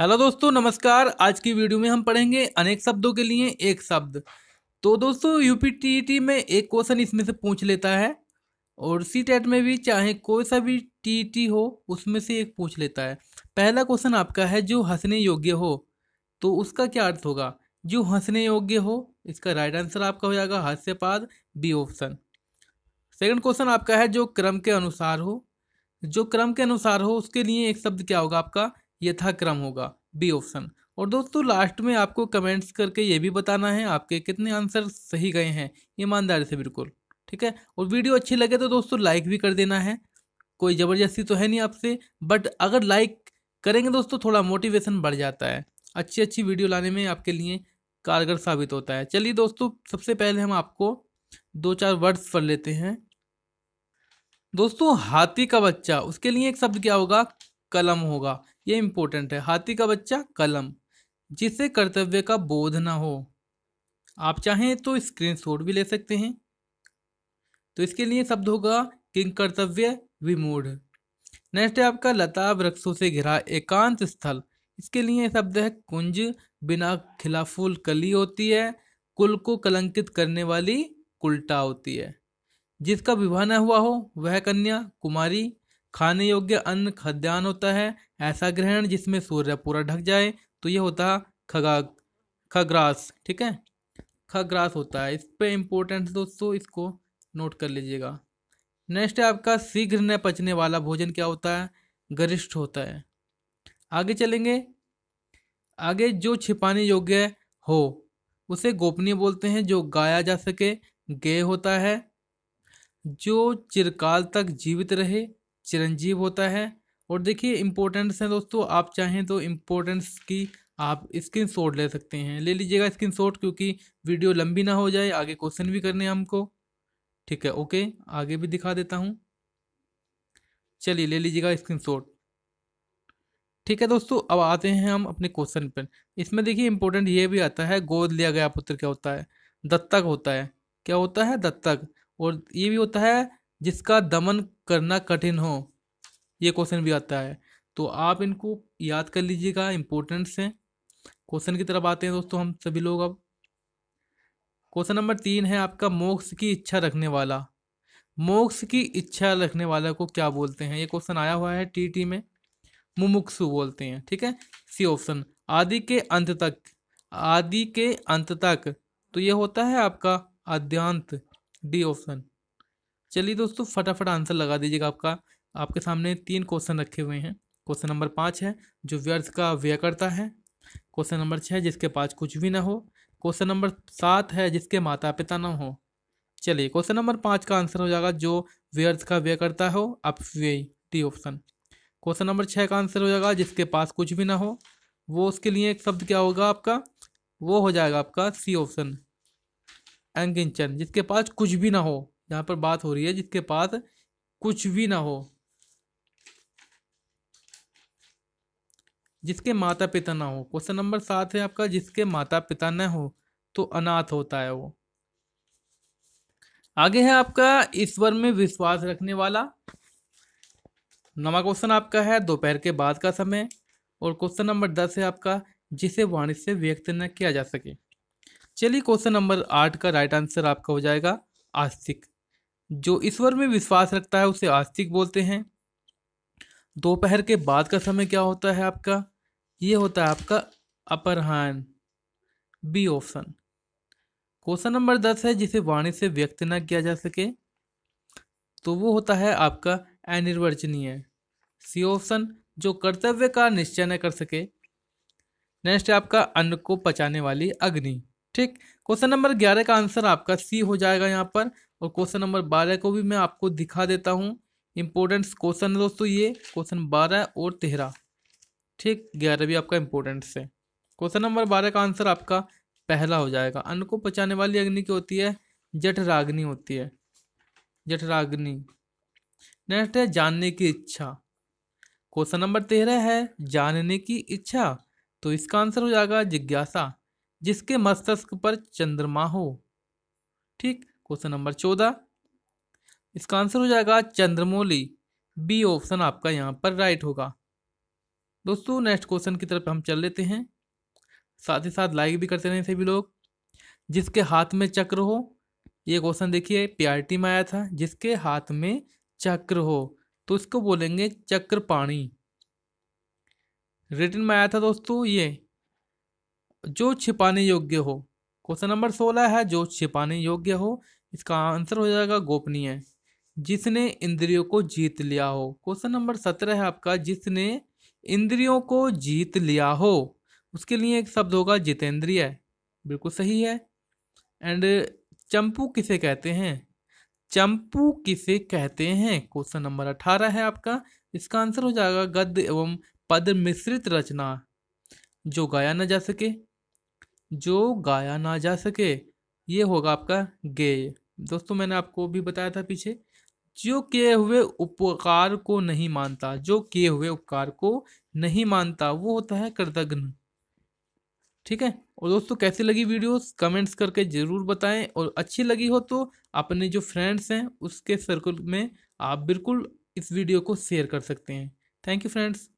hello दोस्तों नमस्कार आज की वीडियो में हम पढ़ेंगे अनेक शब्दों के लिए एक शब्द तो दोस्तों यूपी में एक क्वेश्चन इसमें से पूछ लेता है और सी टेट में भी चाहे कोई सा भी टी हो उसमें से एक पूछ लेता है पहला क्वेश्चन आपका है जो हंसने योग्य हो तो उसका क्या अर्थ होगा जो हंसने योग्य हो इसका राइट आंसर आपका हो जाएगा हास्यपाद बी ऑप्शन सेकंड क्वेश्चन आपका है जो क्रम के अनुसार हो जो क्रम के अनुसार हो उसके लिए एक शब्द क्या होगा आपका यथाक्रम होगा बी ऑप्शन और दोस्तों लास्ट में आपको कमेंट्स करके ये भी बताना है आपके कितने आंसर सही गए हैं ईमानदारी से बिल्कुल ठीक है और वीडियो अच्छी लगे तो दोस्तों लाइक भी कर देना है कोई ज़बरदस्ती तो है नहीं आपसे बट अगर लाइक करेंगे दोस्तों थोड़ा मोटिवेशन बढ़ जाता है अच्छी अच्छी वीडियो लाने में आपके लिए कारगर साबित होता है चलिए दोस्तों सबसे पहले हम आपको दो चार वर्ड्स पढ़ लेते हैं दोस्तों हाथी का बच्चा उसके लिए एक शब्द क्या होगा कलम होगा ये इम्पोर्टेंट है हाथी का बच्चा कलम जिससे कर्तव्य का बोध ना हो आप चाहें तो स्क्रीनशॉट भी ले सकते हैं तो इसके लिए शब्द होगा किंग कर्तव्य विमूढ़ नेक्स्ट है आपका लता वृक्षों से घिरा एकांत स्थल इसके लिए शब्द है कुंज बिना खिला फूल कली होती है कुल को कलंकित करने वाली कुलटा होती है जिसका विवाह न हुआ हो वह कन्या कुमारी खाने योग्य अन्न खाद्यान्न होता है ऐसा ग्रहण जिसमें सूर्य पूरा ढक जाए तो यह होता खगा खग्रास ठीक है खग्रास होता है इस पर इम्पोर्टेंट दोस्तों इसको नोट कर लीजिएगा नेक्स्ट है आपका शीघ्र न पचने वाला भोजन क्या होता है गरिष्ठ होता है आगे चलेंगे आगे जो छिपाने योग्य हो उसे गोपनीय बोलते हैं जो गाया जा सके गे होता है जो चिरकाल तक जीवित रहे चिरंजीव होता है और देखिए इम्पोर्टेंट्स हैं दोस्तों आप चाहें तो इम्पोर्टेंट्स की आप स्क्रीन शॉट ले सकते हैं ले लीजिएगा स्क्रीन शॉट क्योंकि वीडियो लंबी ना हो जाए आगे क्वेश्चन भी करने हैं हमको ठीक है ओके आगे भी दिखा देता हूँ चलिए ले लीजिएगा स्क्रीन शॉट ठीक है दोस्तों अब आते हैं हम अपने क्वेश्चन पर इसमें देखिए इम्पोर्टेंट ये भी आता है गोद लिया गया पुत्र क्या होता है दत्तक होता है क्या होता है दत्तक और ये भी होता है जिसका दमन करना कठिन हो ये क्वेश्चन भी आता है तो आप इनको याद कर लीजिएगा इंपॉर्टेंट्स हैं क्वेश्चन की तरफ आते हैं दोस्तों हम सभी लोग अब क्वेश्चन नंबर तीन है आपका मोक्ष की इच्छा रखने वाला मोक्ष की इच्छा रखने वाला को क्या बोलते हैं ये क्वेश्चन आया हुआ है टी टी में मुमुक्षु बोलते हैं ठीक है सी ऑप्शन आदि के अंत तक आदि के अंत तक तो ये होता है आपका आद्यांत डी ऑप्शन चलिए दोस्तों फटाफट आंसर लगा दीजिएगा आपका आपके सामने तीन क्वेश्चन रखे हुए हैं क्वेश्चन नंबर पाँच है जो व्यर्थ का व्यय करता है क्वेश्चन नंबर छः जिसके पास कुछ भी ना हो क्वेश्चन नंबर सात है जिसके माता पिता ना हो चलिए क्वेश्चन नंबर पाँच का आंसर हो जाएगा जो व्यर्थ का व्यय करता हो अपव्ययी टी ऑप्शन क्वेश्चन नंबर छः का आंसर हो जाएगा जिसके पास कुछ भी ना हो वो उसके लिए एक शब्द क्या होगा आपका वो हो जाएगा आपका सी ऑप्शन अंकिंचन जिसके पास कुछ भी ना हो यहाँ पर बात हो रही है जिसके पास कुछ भी ना हो जिसके माता पिता ना हो क्वेश्चन नंबर सात है आपका जिसके माता पिता ना हो तो अनाथ होता है वो आगे है आपका ईश्वर में विश्वास रखने वाला नवा क्वेश्चन आपका है दोपहर के बाद का समय और क्वेश्चन नंबर दस है आपका जिसे वाणी से व्यक्त न किया जा सके चलिए क्वेश्चन नंबर आठ का राइट आंसर आपका हो जाएगा आस्तिक जो ईश्वर में विश्वास रखता है उसे आस्तिक बोलते हैं दोपहर के बाद का समय क्या होता है आपका ये होता है आपका अपरहान बी ऑप्शन क्वेश्चन नंबर दस है जिसे वाणी से व्यक्त न किया जा सके तो वो होता है आपका अनिर्वचनीय सी ऑप्शन जो कर्तव्य का निश्चय न कर सके नेक्स्ट है आपका अन्न को पचाने वाली अग्नि ठीक क्वेश्चन नंबर ग्यारह का आंसर आपका सी हो जाएगा यहाँ पर और क्वेश्चन नंबर बारह को भी मैं आपको दिखा देता हूँ इम्पोर्टेंट्स क्वेश्चन है दोस्तों ये क्वेश्चन बारह और तेरह ठीक ग्यारह भी आपका इम्पोर्टेंट्स है क्वेश्चन नंबर बारह का आंसर आपका पहला हो जाएगा अन्न को पचाने वाली अग्नि क्या होती है जठराग्नि होती है जठराग्नि नेक्स्ट है जानने की इच्छा क्वेश्चन नंबर तेरह है जानने की इच्छा तो इसका आंसर हो जाएगा जिज्ञासा जिसके मस्तिष्क पर चंद्रमा हो ठीक क्वेश्चन नंबर चौदह इसका आंसर हो जाएगा चंद्रमोली बी ऑप्शन आपका यहाँ पर राइट होगा दोस्तों नेक्स्ट क्वेश्चन की तरफ हम चल लेते हैं साथ ही साथ लाइक भी करते रहे सभी लोग जिसके हाथ में चक्र हो ये क्वेश्चन देखिए पीआरटी में आया था जिसके हाथ में चक्र हो तो इसको बोलेंगे चक्र पाणी रिटर्न में आया था दोस्तों ये जो छिपाने योग्य हो क्वेश्चन नंबर सोलह है जो छिपाने योग्य हो इसका आंसर हो जाएगा गोपनीय जिसने इंद्रियों को जीत लिया हो क्वेश्चन नंबर सत्रह है आपका जिसने इंद्रियों को जीत लिया हो उसके लिए एक शब्द होगा जितेंद्रिय बिल्कुल सही है एंड चंपू किसे कहते हैं चंपू किसे कहते हैं क्वेश्चन नंबर अठारह है आपका इसका आंसर हो जाएगा गद्य एवं पद मिश्रित रचना जो गाया ना जा सके जो गाया ना जा सके ये होगा आपका गेय दोस्तों मैंने आपको भी बताया था पीछे जो किए हुए उपकार को नहीं मानता जो किए हुए उपकार को नहीं मानता वो होता है कृतज्ञ ठीक है और दोस्तों कैसी लगी वीडियोस कमेंट्स करके ज़रूर बताएं और अच्छी लगी हो तो अपने जो फ्रेंड्स हैं उसके सर्कल में आप बिल्कुल इस वीडियो को शेयर कर सकते हैं थैंक यू फ्रेंड्स